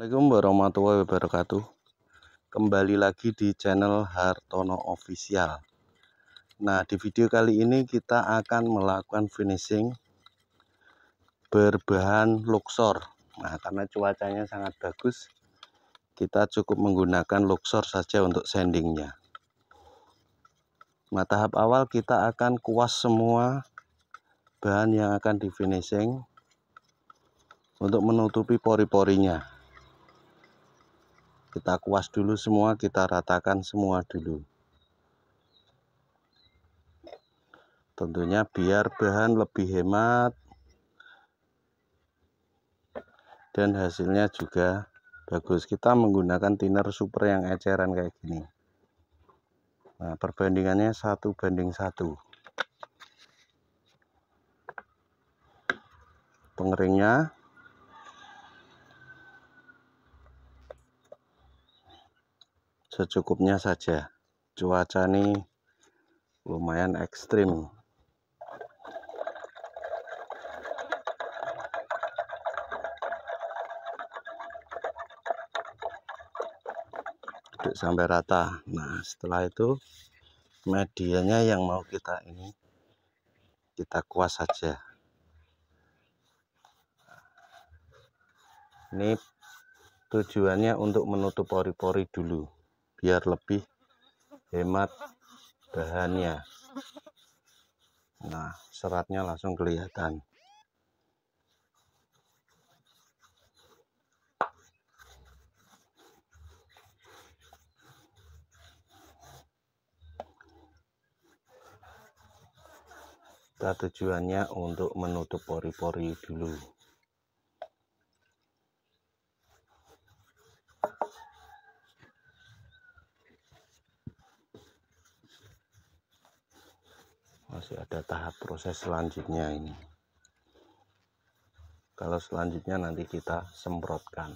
Assalamualaikum warahmatullahi wabarakatuh Kembali lagi di channel Hartono Official Nah di video kali ini kita akan melakukan finishing Berbahan luxor Nah karena cuacanya sangat bagus Kita cukup menggunakan luxor saja untuk sandingnya Nah tahap awal kita akan kuas semua bahan yang akan di finishing untuk menutupi pori-porinya kita kuas dulu semua kita ratakan semua dulu tentunya biar bahan lebih hemat dan hasilnya juga bagus kita menggunakan thinner super yang eceran kayak gini nah perbandingannya satu banding satu pengeringnya secukupnya saja cuaca ini lumayan ekstrim aduk sampai rata nah setelah itu medianya yang mau kita ini kita kuas saja ini tujuannya untuk menutup pori-pori dulu biar lebih hemat bahannya nah seratnya langsung kelihatan kita tujuannya untuk menutup pori-pori dulu masih ada tahap proses selanjutnya ini kalau selanjutnya nanti kita semprotkan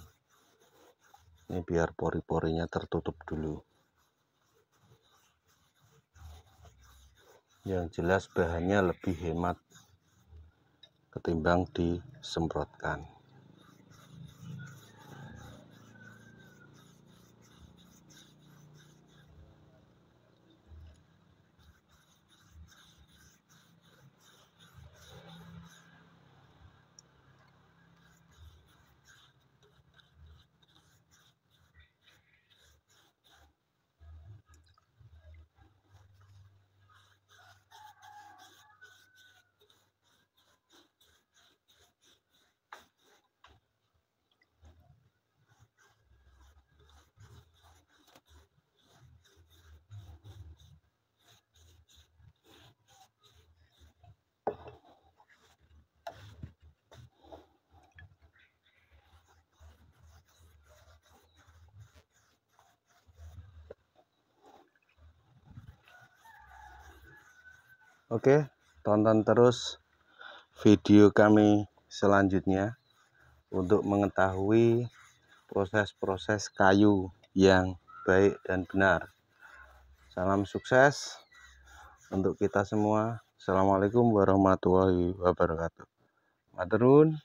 ini biar pori-porinya tertutup dulu yang jelas bahannya lebih hemat ketimbang disemprotkan Oke, tonton terus video kami selanjutnya untuk mengetahui proses-proses kayu yang baik dan benar. Salam sukses untuk kita semua. Assalamualaikum warahmatullahi wabarakatuh. Maturun.